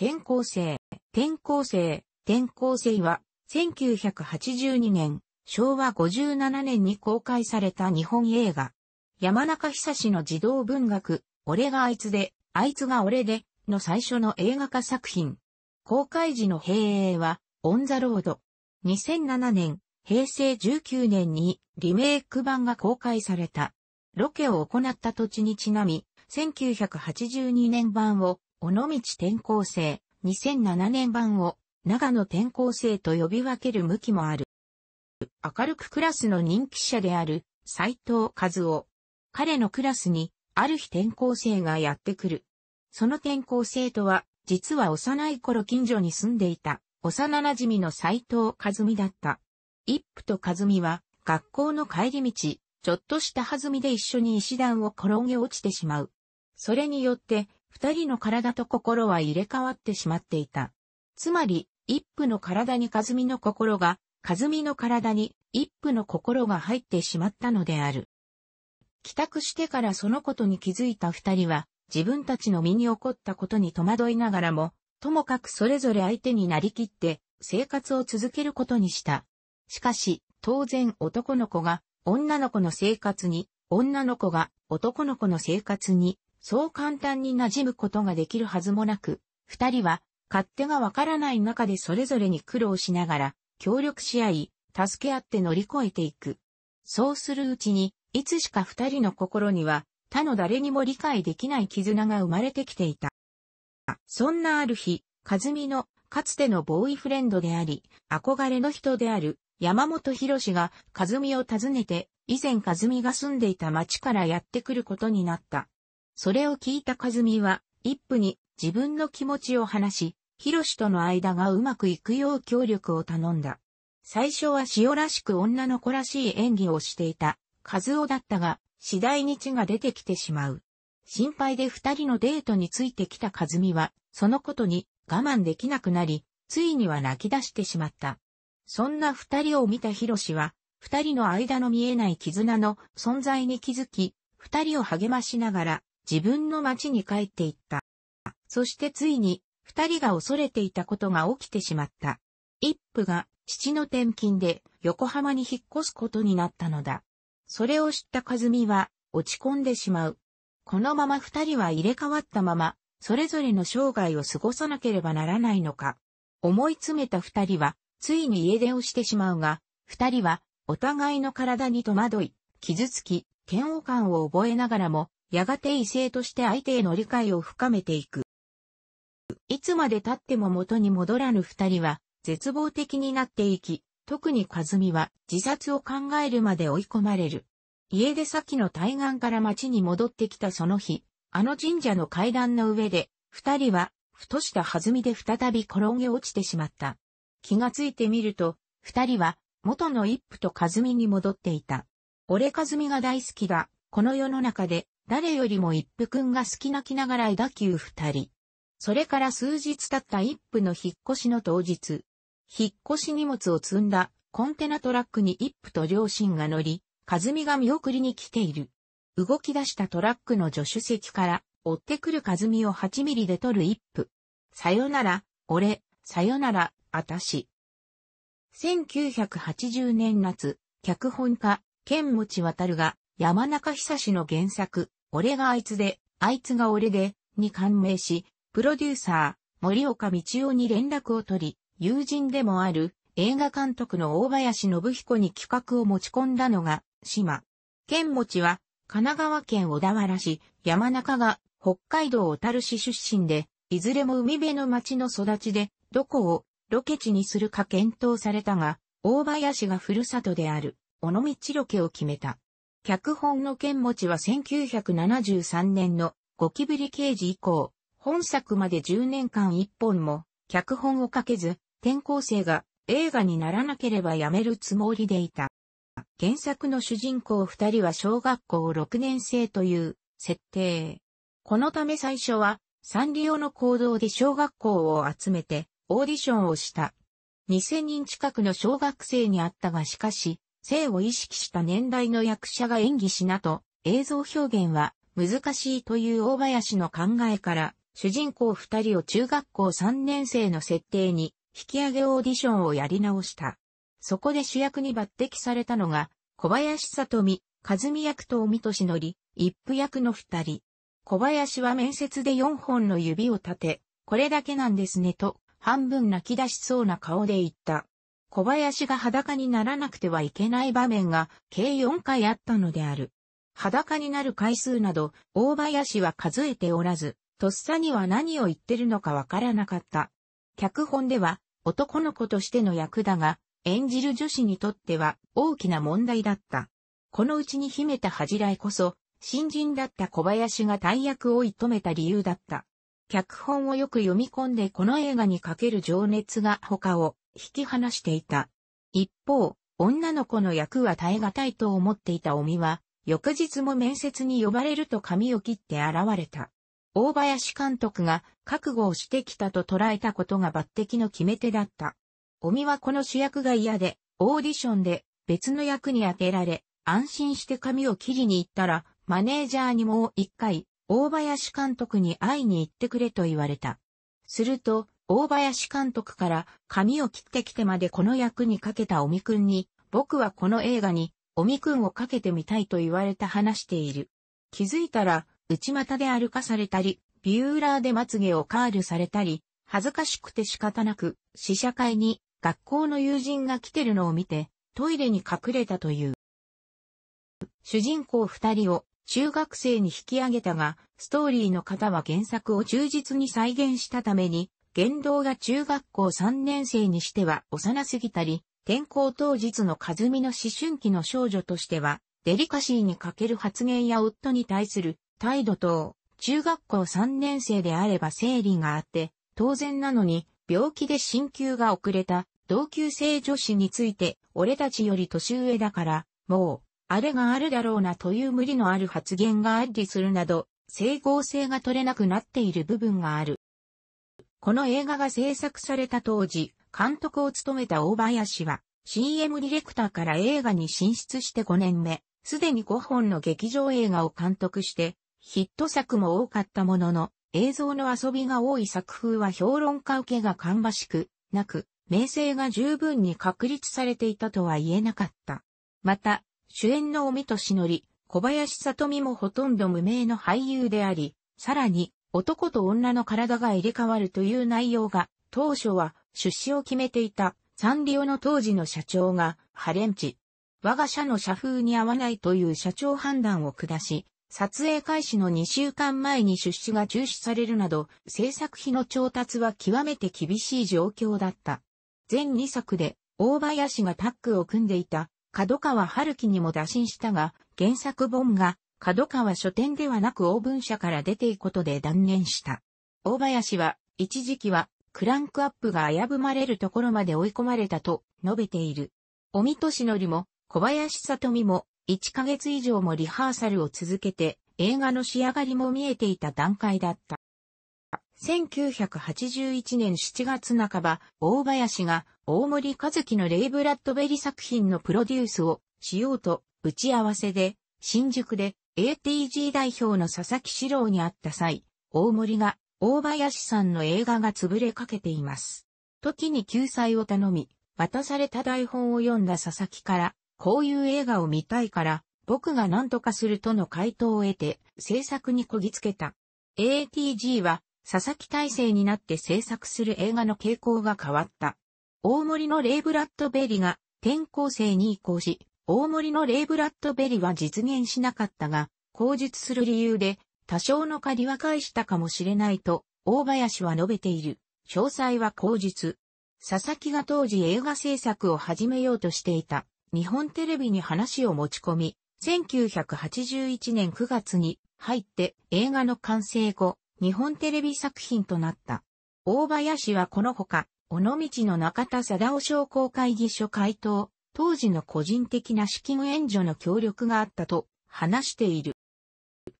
転校生、転校生、転校生は、1982年、昭和57年に公開された日本映画。山中久志の児童文学、俺があいつで、あいつが俺で、の最初の映画化作品。公開時の平映は、オンザロード。2007年、平成19年にリメイク版が公開された。ロケを行った土地にちなみ、1982年版を尾道転校生、2007年版を、長野転校生と呼び分ける向きもある。明るくクラスの人気者である、斎藤和夫。彼のクラスに、ある日転校生がやってくる。その転校生とは、実は幼い頃近所に住んでいた、幼馴染の斎藤和美だった。一夫と和美は、学校の帰り道、ちょっとした弾みで一緒に石段を転げ落ちてしまう。それによって、二人の体と心は入れ替わってしまっていた。つまり、一夫の体に和美の心が、和美の体に一夫の心が入ってしまったのである。帰宅してからそのことに気づいた二人は、自分たちの身に起こったことに戸惑いながらも、ともかくそれぞれ相手になりきって、生活を続けることにした。しかし、当然男の子が女の子の生活に、女の子が男の子の生活にそう簡単に馴染むことができるはずもなく、二人は勝手がわからない中でそれぞれに苦労しながら協力し合い、助け合って乗り越えていく。そうするうちに、いつしか二人の心には他の誰にも理解できない絆が生まれてきていた。そんなある日、和美のかつてのボーイフレンドであり、憧れの人である山本博士が和美を訪ねて、以前和美が住んでいた町からやってくることになった。それを聞いた和美は、一夫に自分の気持ちを話し、広との間がうまくいくよう協力を頼んだ。最初は塩らしく女の子らしい演技をしていた、和夫だったが、次第に血が出てきてしまう。心配で二人のデートについてきた和美は、そのことに我慢できなくなり、ついには泣き出してしまった。そんな二人を見た広は、二人の間の見えない絆の存在に気づき、二人を励ましながら、自分の町に帰っていった。そしてついに、二人が恐れていたことが起きてしまった。一夫が、父の転勤で、横浜に引っ越すことになったのだ。それを知った和美は、落ち込んでしまう。このまま二人は入れ替わったまま、それぞれの生涯を過ごさなければならないのか。思い詰めた二人は、ついに家出をしてしまうが、二人は、お互いの体に戸惑い、傷つき、嫌悪感を覚えながらも、やがて異性として相手への理解を深めていく。いつまで経っても元に戻らぬ二人は、絶望的になっていき、特に和美は自殺を考えるまで追い込まれる。家出先の対岸から町に戻ってきたその日、あの神社の階段の上で、二人は、ふとした弾みで再び転げ落ちてしまった。気がついてみると、二人は、元の一夫と和美に戻っていた。俺和美が大好きだ、この世の中で、誰よりも一夫くんが好き泣きながら枝球二人。それから数日経った一夫の引っ越しの当日。引っ越し荷物を積んだコンテナトラックに一夫と両親が乗り、和美が見送りに来ている。動き出したトラックの助手席から追ってくる和美を8ミリで取る一夫。さよなら、俺、さよなら、あたし。1980年夏、脚本家、剣持渡が山中久志の原作、俺があいつで、あいつが俺で、に感銘し、プロデューサー、森岡道夫に連絡を取り、友人でもある映画監督の大林信彦に企画を持ち込んだのが、島。剣持は、神奈川県小田原市、山中が、北海道小樽市出身で、いずれも海辺の町の育ちで、どこをロケ地にするか検討されたが、大林がふるさとである、尾道ロケを決めた。脚本の剣持ちは1973年のゴキブリ刑事以降、本作まで10年間一本も脚本をかけず、転校生が映画にならなければやめるつもりでいた。原作の主人公二人は小学校6年生という設定。このため最初はサンリオの行動で小学校を集めてオーディションをした。2000人近くの小学生に会ったがしかし、性を意識した年代の役者が演技しなと、映像表現は難しいという大林の考えから、主人公二人を中学校三年生の設定に、引き上げオーディションをやり直した。そこで主役に抜擢されたのが、小林里美、和美役と尾としのり、一夫役の二人。小林は面接で四本の指を立て、これだけなんですねと、半分泣き出しそうな顔で言った。小林が裸にならなくてはいけない場面が計4回あったのである。裸になる回数など、大林は数えておらず、とっさには何を言ってるのかわからなかった。脚本では、男の子としての役だが、演じる女子にとっては大きな問題だった。このうちに秘めた恥じらいこそ、新人だった小林が大役を射止めた理由だった。脚本をよく読み込んでこの映画にかける情熱が他を引き離していた。一方、女の子の役は耐え難いと思っていたおみは、翌日も面接に呼ばれると髪を切って現れた。大林監督が覚悟をしてきたと捉えたことが抜擢の決め手だった。おみはこの主役が嫌で、オーディションで別の役に当てられ、安心して髪を切りに行ったら、マネージャーにもう一回、大林監督に会いに行ってくれと言われた。すると、大林監督から髪を切ってきてまでこの役にかけたおみくんに、僕はこの映画におみくんをかけてみたいと言われた話している。気づいたら、内股で歩かされたり、ビューラーでまつげをカールされたり、恥ずかしくて仕方なく、試写会に学校の友人が来てるのを見て、トイレに隠れたという。主人公二人を中学生に引き上げたが、ストーリーの方は原作を忠実に再現したために、言動が中学校3年生にしては幼すぎたり、転校当日の和美の思春期の少女としては、デリカシーに欠ける発言や夫に対する態度等、中学校3年生であれば生理があって、当然なのに、病気で進級が遅れた、同級生女子について、俺たちより年上だから、もう、あれがあるだろうなという無理のある発言がありするなど、整合性が取れなくなっている部分がある。この映画が制作された当時、監督を務めた大林は、CM ディレクターから映画に進出して5年目、すでに5本の劇場映画を監督して、ヒット作も多かったものの、映像の遊びが多い作風は評論家受けが芳しく、なく、名声が十分に確立されていたとは言えなかった。また、主演の尾身としのり、小林里美もほとんど無名の俳優であり、さらに、男と女の体が入れ替わるという内容が、当初は出資を決めていたサンリオの当時の社長がハレンチ。我が社の社風に合わないという社長判断を下し、撮影開始の2週間前に出資が中止されるなど、制作費の調達は極めて厳しい状況だった。全2作で、大林がタッグを組んでいた、角川春樹にも打診したが、原作本が角川書店ではなく大文社から出ていくことで断念した。大林は、一時期は、クランクアップが危ぶまれるところまで追い込まれたと述べている。おとしのりも、小林里美も、1ヶ月以上もリハーサルを続けて、映画の仕上がりも見えていた段階だった。1981年7月半ば、大林が大森和樹のレイ・ブラッドベリ作品のプロデュースをしようと打ち合わせで新宿で ATG 代表の佐々木史郎に会った際、大森が大林さんの映画が潰れかけています。時に救済を頼み、渡された台本を読んだ佐々木から、こういう映画を見たいから、僕が何とかするとの回答を得て、制作にこぎつけた。ATG は、佐々木体制になって制作する映画の傾向が変わった。大森のレイ・ブラッドベリが、転校生に移行し、大森のレイブラッドベリは実現しなかったが、口述する理由で、多少の借りは返したかもしれないと、大林は述べている。詳細は口述。佐々木が当時映画制作を始めようとしていた。日本テレビに話を持ち込み、1981年9月に入って映画の完成後、日本テレビ作品となった。大林はこのほか、尾道の中田貞夫商工会議所回答、当時の個人的な資金援助の協力があったと話している。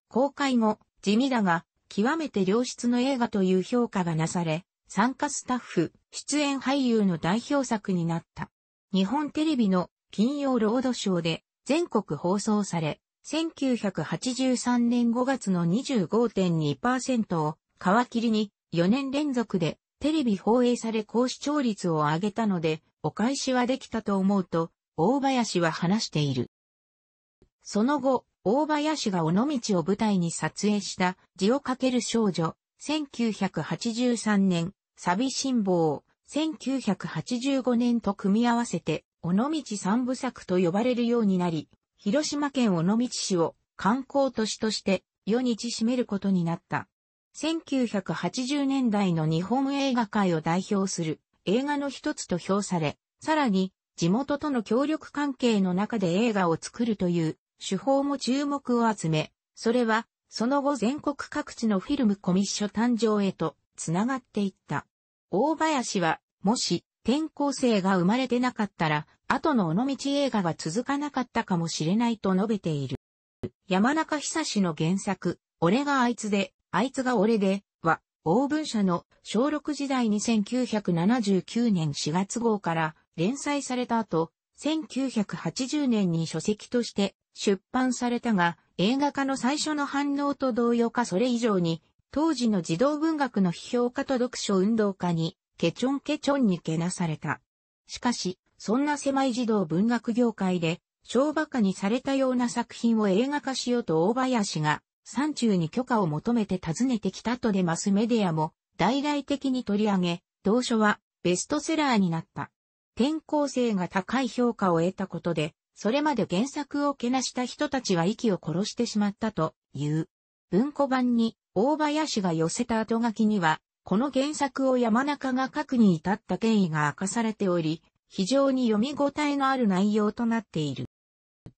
公開後、地味だが、極めて良質の映画という評価がなされ、参加スタッフ、出演俳優の代表作になった。日本テレビの金曜ロードショーで全国放送され、1983年5月の25.2%を皮切りに4年連続でテレビ放映され高視聴率を上げたので、お返しはできたと思うと、大林は話している。その後、大林が尾道を舞台に撮影した字をかける少女、1983年、寂辛抱、1985年と組み合わせて、尾道三部作と呼ばれるようになり、広島県尾道市を観光都市として世に知しめることになった。1980年代の日本映画界を代表する映画の一つと評され、さらに地元との協力関係の中で映画を作るという手法も注目を集め、それはその後全国各地のフィルムコミッショ誕生へとつながっていった。大林は、もし転校生が生まれてなかったら、後の尾道映画が続かなかったかもしれないと述べている。山中久志の原作、俺があいつで、あいつが俺で、は、大文社の小6時代に1979年4月号から連載された後、1980年に書籍として出版されたが、映画化の最初の反応と同様かそれ以上に、当時の児童文学の批評家と読書運動家に、ケチョンケチョンにけなされた。しかし、そんな狭い児童文学業界で、小馬鹿にされたような作品を映画化しようと大林が山中に許可を求めて訪ねてきたとでマスメディアも大々的に取り上げ、同書はベストセラーになった。転校生が高い評価を得たことで、それまで原作をけなした人たちは息を殺してしまったという。文庫版に大林が寄せた後書きには、この原作を山中が書くに至った経緯が明かされており、非常に読み応えのある内容となっている。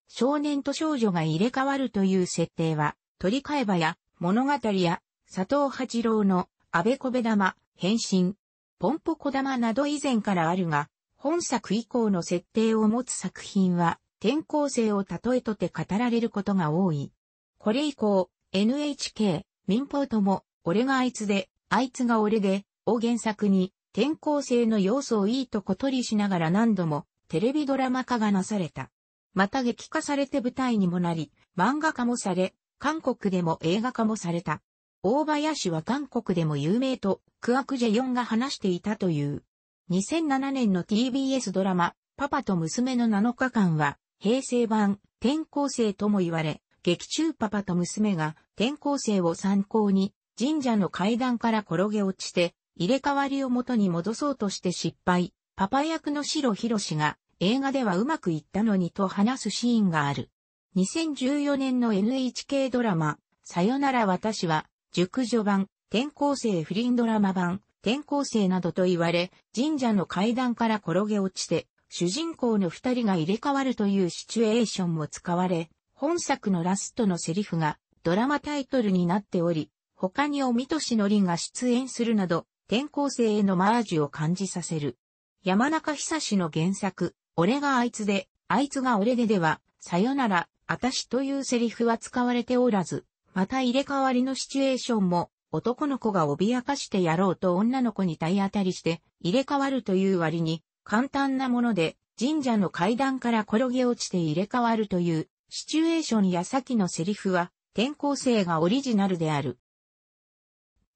少年と少女が入れ替わるという設定は、鳥飼ばや、物語や、佐藤八郎の、安倍小部玉、変身、ポンポ小玉など以前からあるが、本作以降の設定を持つ作品は、転校生を例えとて語られることが多い。これ以降、NHK、民放とも、俺があいつで、あいつが俺で、を原作に、転校生の要素をいいと小取りしながら何度も、テレビドラマ化がなされた。また劇化されて舞台にもなり、漫画化もされ、韓国でも映画化もされた。大林は韓国でも有名と、クアクジェヨンが話していたという。2007年の TBS ドラマ、パパと娘の7日間は、平成版、転校生とも言われ、劇中パパと娘が転校生を参考に、神社の階段から転げ落ちて、入れ替わりを元に戻そうとして失敗。パパ役の白博士が映画ではうまくいったのにと話すシーンがある。2014年の NHK ドラマ、さよなら私は、熟女版、転校生不倫ドラマ版、転校生などと言われ、神社の階段から転げ落ちて、主人公の二人が入れ替わるというシチュエーションも使われ、本作のラストのセリフがドラマタイトルになっており、他におみとしのりが出演するなど、転校生へのマージュを感じさせる。山中久志の原作、俺があいつで、あいつが俺ででは、さよなら、私というセリフは使われておらず、また入れ替わりのシチュエーションも、男の子が脅かしてやろうと女の子に体当たりして、入れ替わるという割に、簡単なもので、神社の階段から転げ落ちて入れ替わるという、シチュエーションや先のセリフは、転校生がオリジナルである。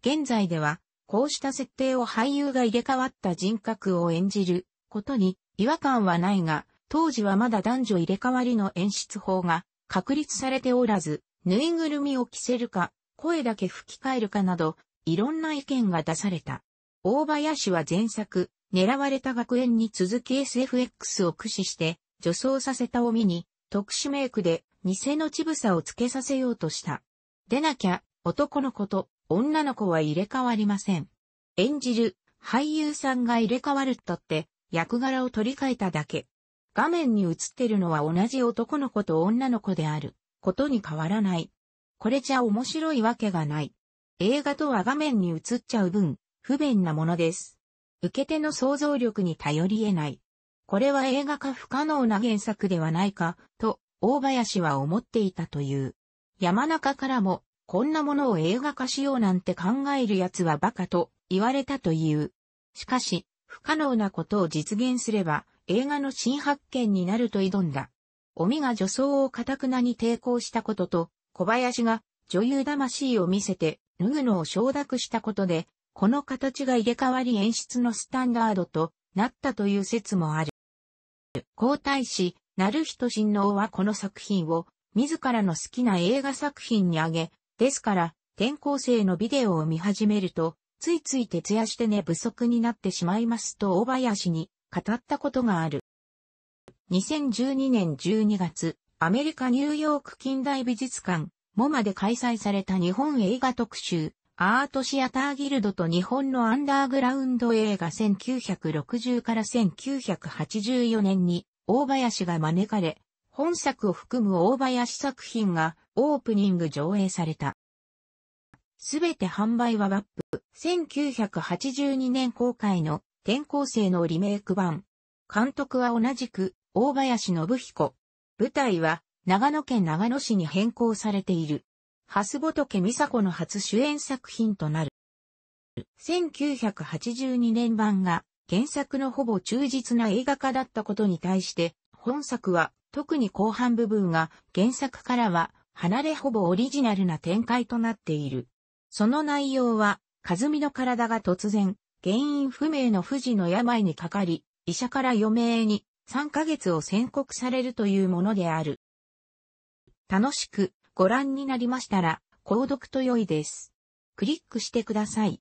現在では、こうした設定を俳優が入れ替わった人格を演じることに違和感はないが、当時はまだ男女入れ替わりの演出法が確立されておらず、ぬいぐるみを着せるか、声だけ吹き替えるかなど、いろんな意見が出された。大林は前作、狙われた学園に続き SFX を駆使して、女装させたおみに、特殊メイクで、偽のちぶさをつけさせようとした。でなきゃ、男の子と、女の子は入れ替わりません。演じる、俳優さんが入れ替わるったって、役柄を取り替えただけ。画面に映ってるのは同じ男の子と女の子であることに変わらない。これじゃ面白いわけがない。映画とは画面に映っちゃう分、不便なものです。受け手の想像力に頼り得ない。これは映画化不可能な原作ではないか、と、大林は思っていたという。山中からも、こんなものを映画化しようなんて考える奴は馬鹿と言われたという。しかし、不可能なことを実現すれば映画の新発見になると挑んだ。オミが女装をかたくなに抵抗したことと、小林が女優魂を見せて脱ぐのを承諾したことで、この形が入れ替わり演出のスタンダードとなったという説もある。皇太子、なる人親王はこの作品を自らの好きな映画作品に挙げ、ですから、転校生のビデオを見始めると、ついつい徹夜して寝不足になってしまいますと大林に語ったことがある。2012年12月、アメリカニューヨーク近代美術館、モマで開催された日本映画特集、アートシアターギルドと日本のアンダーグラウンド映画1960から1984年に、大林が招かれ、本作を含む大林作品がオープニング上映された。すべて販売はワップ。1982年公開の転校生のリメイク版。監督は同じく大林信彦。舞台は長野県長野市に変更されている。蓮仏美佐子の初主演作品となる。1982年版が原作のほぼ忠実な映画化だったことに対して、本作は特に後半部分が原作からは離れほぼオリジナルな展開となっている。その内容は、和美の体が突然、原因不明の不治の病にかかり、医者から余命に3ヶ月を宣告されるというものである。楽しくご覧になりましたら、購読と良いです。クリックしてください。